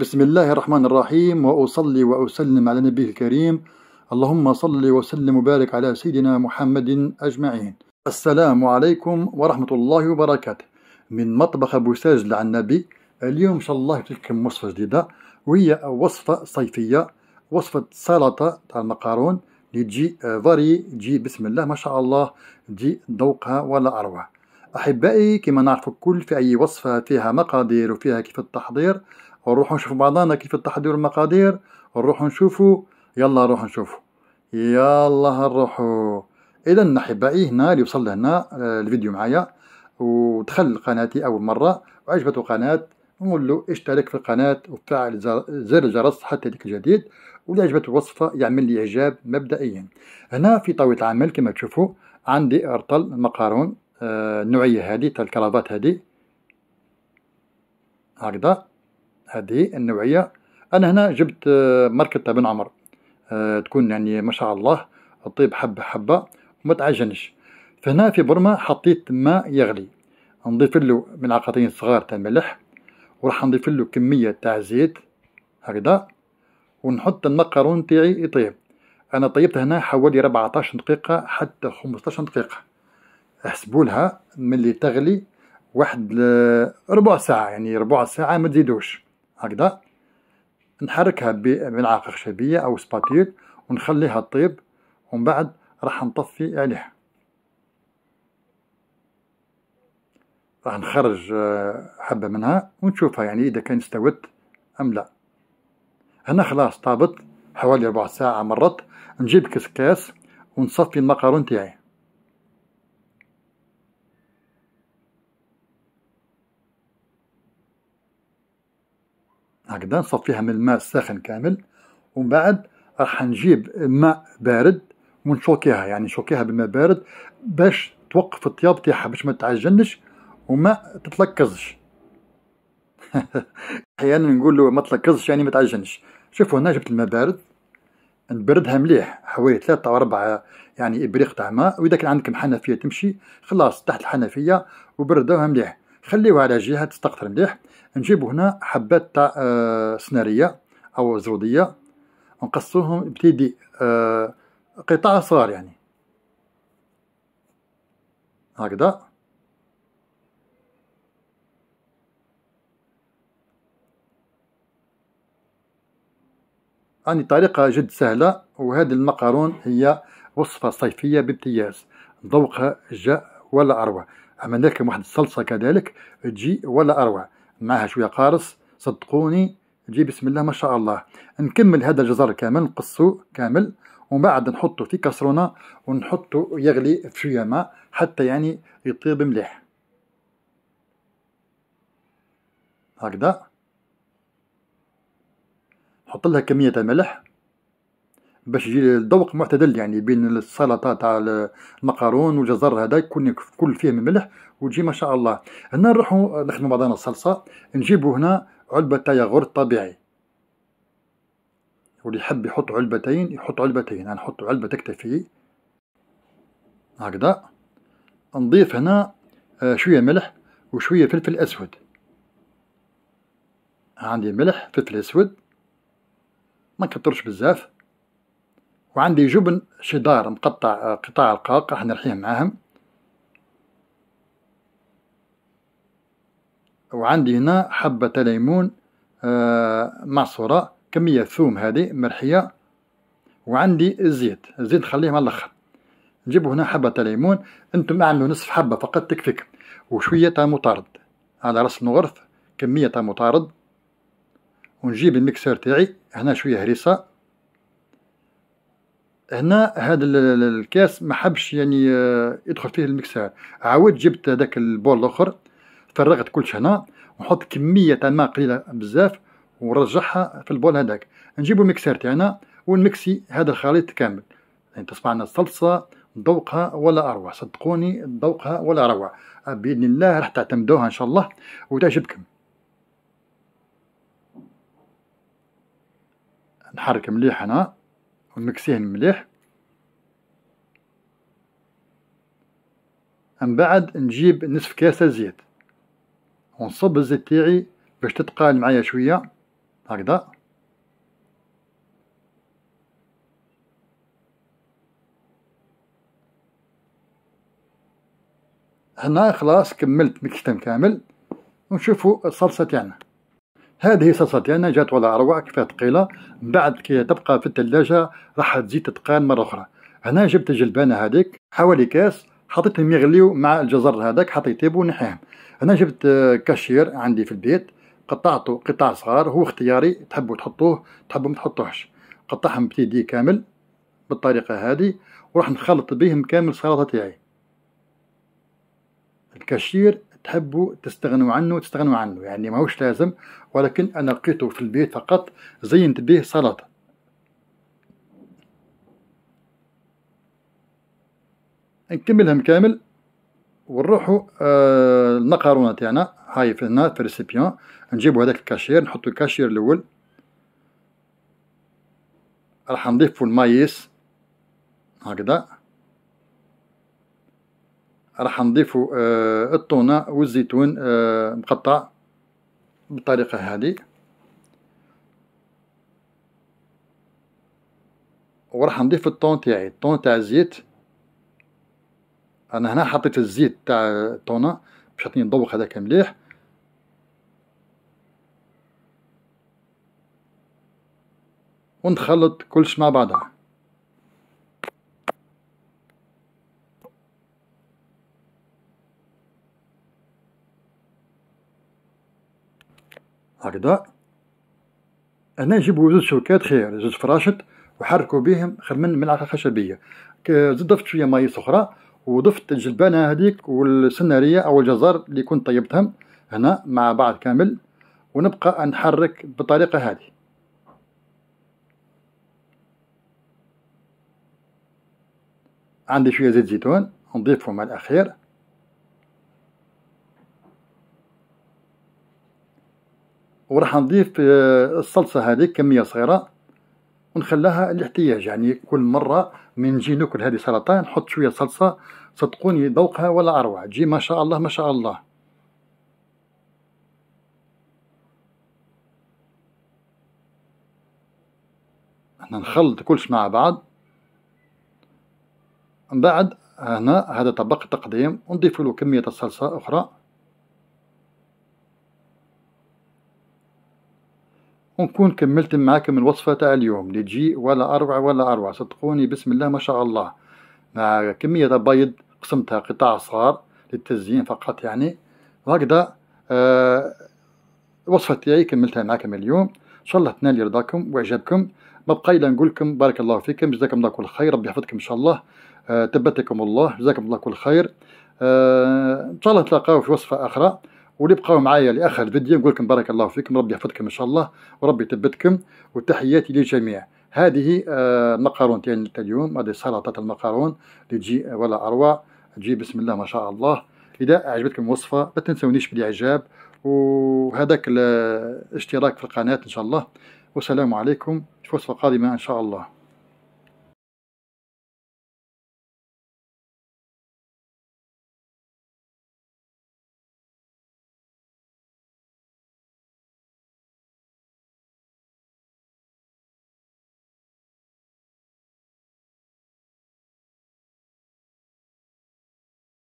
بسم الله الرحمن الرحيم وأصلي وأسلم على نبيه الكريم اللهم صل وسلم وبارك على سيدنا محمد أجمعين السلام عليكم ورحمة الله وبركاته من مطبخ أبو ساج عن النبي اليوم إن شاء الله لكم وصفة جديدة وهي وصفة صيفية وصفة سلطة تاع المقارون اللي تجي فاري تجي بسم الله ما شاء الله تجي ذوقها ولا أروع أحبائي كما نعرف الكل في أي وصفة فيها مقادير وفيها كيف التحضير ونروحوا نشوفوا بعضانا كيف التحضير المقادير ونروحوا نشوفوا يلا نروحوا نشوفوا يلا نروحوا اذا احبائي هنا اللي وصل لهنا آه، الفيديو معايا ودخل قناتي اول مره وعجبته القناه نقول له اشترك في القناه وفعل زر الجرس حتى يديك الجديد واللي عجبته الوصفه يعمل لي اعجاب مبدئيا هنا في طاوله العمل كما تشوفوا عندي ارطل مقارون آه، النوعيه هذه تاع الكرافات هذه هكذا هذه النوعية أنا هنا جبت آه، ماركة بن عمر آه، تكون يعني ما شاء الله طيب حبة حبة وما تعجنش فهنا في برمة حطيت ماء يغلي نضيف له ملعقتين صغار تاع الملح وراح نضيف له كمية تاع زيت هكذا ونحط المقرون تاعي يطيب أنا طيبت هنا حوالي 14 دقيقة حتى 15 دقيقة احسبولها ملي تغلي واحد آه، ربع ساعة يعني ربع ساعة ما تزيدوش هكذا نحركها بملعقة خشبية أو سباتيل ونخليها تطيب ومن بعد راح نطفي عليها راح نخرج آه، حبة منها ونشوفها يعني إذا كان استوت أم لا هنا خلاص طابت حوالي ربع ساعة مرت نجيب كسكاس ونصفي المقارون تاعي هكذا نصفيها من الماء الساخن كامل ومن بعد راح نجيب ماء بارد ونشوكيها يعني نشوكيها بالماء بارد باش توقف الطياب تاعها باش ما تعجنش وما تتلكزش احيانا نقول له ما تلكزش يعني ما تعجنش شوفوا هنا جبت الماء بارد نبردها مليح حوالي ثلاثة أو أربعة يعني إبريق تاع ماء وإذا كان عندك حنفية تمشي خلاص تحت الحنفية وبردوها مليح خليوه على جهه تستقطر مليح نجيبو هنا حبات تاع آه، سناريه او زروديه نقصوهم بتيدي آه، قطع صغار يعني هكذا يعني طريقة جد سهلة وهذه المقارون هي وصفة صيفية بامتياز ذوقها جاء ولا أروع عملنا لكم واحد الصلصة كذلك تجي ولا أروع معها شوية قارص صدقوني تجي بسم الله ما شاء الله نكمل هذا الجزر كامل نقصو كامل ومن بعد نحطو في كسرونه ونحطه يغلي في شوية ماء حتى يعني يطيب مليح هكذا نحط لها كمية الملح باش يجي الذوق معتدل يعني بين السلطه تاع المقارون والجزر هذا يكون كل فيه من الملح وتجي ما شاء الله هنا نروحو نخدموا بعضنا الصلصه نجيبو هنا علبه تاع ياغورت طبيعي واللي يحب يحط علبتين يحط علبتين أنا يعني نحط علبة تكتفي هكذا نضيف هنا آه، شوية ملح وشوية فلفل أسود عندي ملح فلفل أسود ما كترش بزاف وعندي جبن شدار مقطع آه، قطاع القاق راح نرحيه معاهم وعندي هنا حبة ليمون آه، معصورة كمية ثوم هذه مرحية وعندي الزيت الزيت نخليه من الأخر نجيبو هنا حبة ليمون انتم اعملوا نصف حبة فقط تكفيك وشوية تاع مطارد على راس المغرف كمية تاع مطارد ونجيب المكسر تاعي هنا شوية هريسة هنا هذا الكاس ما حبش يعني آه، يدخل فيه الميكسر عاودت جبت هذاك البول الاخر فرغت كلش هنا ونحط كميه تاع ماء قليله بزاف ونرجعها في البول هذاك نجيبو الميكسر تاعنا ونمكسي هذا الخليط كامل يعني تصبح لنا الصلصه ذوقها ولا اروع صدقوني ذوقها ولا اروع باذن الله راح تعتمدوها ان شاء الله وتعجبكم نحرك مليح هنا ونكسيهن مليح من بعد نجيب نصف كاسة زيت ونصب الزيت تاعي باش تتقال معايا شوية هكذا هنا خلاص كملت مكتم كامل ونشوفوا الصلصة تاعنا هذه صلصة تاعنا جات ولا أروع كيف ثقيلة بعد كي تبقى في الثلاجة راح تزيد تتقان مرة أخرى هنا جبت الجلبانة هذيك حوالي كاس حطيتهم يغليو مع الجزر هذاك حتى ونحيهم هنا جبت كاشير عندي في البيت قطعته قطع صغار هو اختياري تحبوا تحطوه تحبوا ما تحطوهش قطعهم بتيدي كامل بالطريقة هذه وراح نخلط بهم كامل السلطة تاعي الكاشير تحبوا تستغنوا عنه تستغنوا عنه يعني ماهوش لازم ولكن أنا لقيته في البيت فقط زينت به سلطة نكملهم كامل ونروحوا آه المقارونة تاعنا هاي في هنا في الريسيبيون نجيبو هذاك الكاشير نحطو الكاشير الأول راح نضيفو المايس هكذا راح نضيفو آه، الطونة والزيتون آه، مقطع بالطريقة هذه وراح نضيف الطون تاعي الطون تاع الزيت انا هنا حطيت الزيت تاع الطونة باش يعطيني الضوء هذاك مليح ونخلط كلش مع بعضها هكذا هنا جيبو زوج شوكات خير زوج فراشط وحركو بهم خير من ملعقه خشبيه ضفت شويه ماي اخرى وضفت الجلبانه هذيك والسناريه او الجزر اللي كنت طيبتهم هنا مع بعض كامل ونبقى نحرك بالطريقه هذه عندي شويه زيت زيتون نضيفهم على الاخير وراح نضيف آه، الصلصة هذه كمية صغيرة ونخليها الاحتياج يعني كل مرة من نجي ناكل هذه سلطة نحط شوية صلصة صدقوني ذوقها ولا أروع تجي ما شاء الله ما شاء الله احنا نخلط كلش مع بعض من بعد هنا هذا طبق التقديم ونضيف له كمية الصلصة أخرى ونكون كملت معاكم الوصفة تاع اليوم لا تجي ولا أروع ولا أروع صدقوني بسم الله ما شاء الله مع كمية بيض قسمتها قطع صغار للتزيين فقط يعني وهكذا آه الوصفة تاعي كملتها معاكم اليوم إن شاء الله تنال رضاكم وإعجابكم ما بقى إلا نقول لكم بارك الله فيكم جزاكم الله كل خير ربي يحفظكم إن شاء الله آه تبتكم الله جزاكم الله كل خير آه إن شاء الله تلاقاو في وصفة أخرى واللي بقاو معايا لاخر الفيديو نقول لكم بارك الله فيكم ربي يحفظكم ان شاء الله وربي يثبتكم وتحياتي للجميع هذه آه، المقارون تاعنا تاع اليوم هذه سلطه المقارون اللي تجي آه، ولا اروع تجي بسم الله ما شاء الله اذا عجبتكم الوصفه ما تنسونيش بالاعجاب وهذاك الاشتراك في القناه ان شاء الله والسلام عليكم في وصفه قادمه ان شاء الله